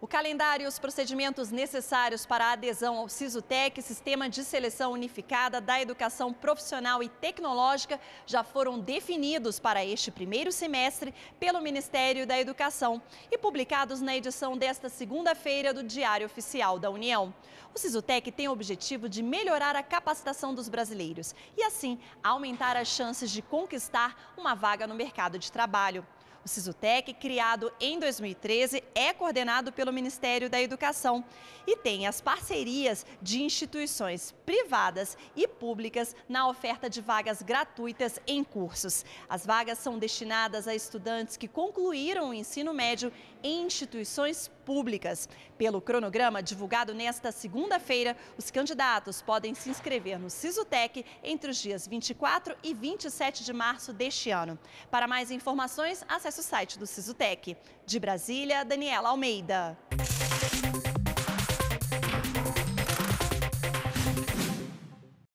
O calendário e os procedimentos necessários para a adesão ao SISUTEC, Sistema de Seleção Unificada da Educação Profissional e Tecnológica, já foram definidos para este primeiro semestre pelo Ministério da Educação e publicados na edição desta segunda-feira do Diário Oficial da União. O SISUTEC tem o objetivo de melhorar a capacitação dos brasileiros e, assim, aumentar as chances de conquistar uma vaga no mercado de trabalho. O Sisutec, criado em 2013, é coordenado pelo Ministério da Educação e tem as parcerias de instituições privadas e públicas na oferta de vagas gratuitas em cursos. As vagas são destinadas a estudantes que concluíram o ensino médio em instituições públicas. Pelo cronograma divulgado nesta segunda-feira, os candidatos podem se inscrever no Sisutec entre os dias 24 e 27 de março deste ano. Para mais informações, acesse acesse o site do Sisutec. De Brasília, Daniela Almeida.